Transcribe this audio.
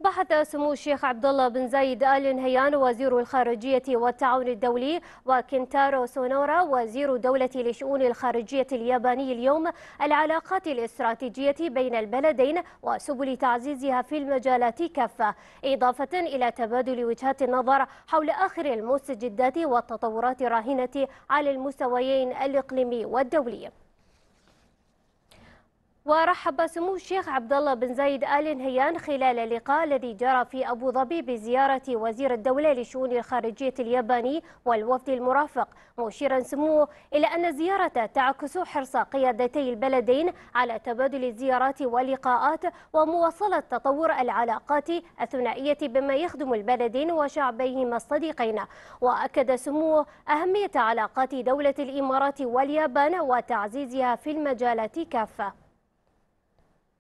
بحث سمو الشيخ عبد الله بن زايد آل نهيان وزير الخارجية والتعاون الدولي وكنتارو سونورا وزير دولة لشؤون الخارجية الياباني اليوم العلاقات الاستراتيجية بين البلدين وسبل تعزيزها في المجالات كافة إضافة إلى تبادل وجهات النظر حول آخر المستجدات والتطورات الراهنة على المستويين الإقليمي والدولي ورحب سمو الشيخ عبد الله بن زايد آل نهيان خلال اللقاء الذي جرى في أبو ظبي بزيارة وزير الدولة لشؤون الخارجية الياباني والوفد المرافق مشيرا سموه إلى أن الزيارة تعكس حرص قيادتي البلدين على تبادل الزيارات واللقاءات ومواصلة تطور العلاقات الثنائية بما يخدم البلدين وشعبيهما الصديقين وأكد سموه أهمية علاقات دولة الإمارات واليابان وتعزيزها في المجالات كافة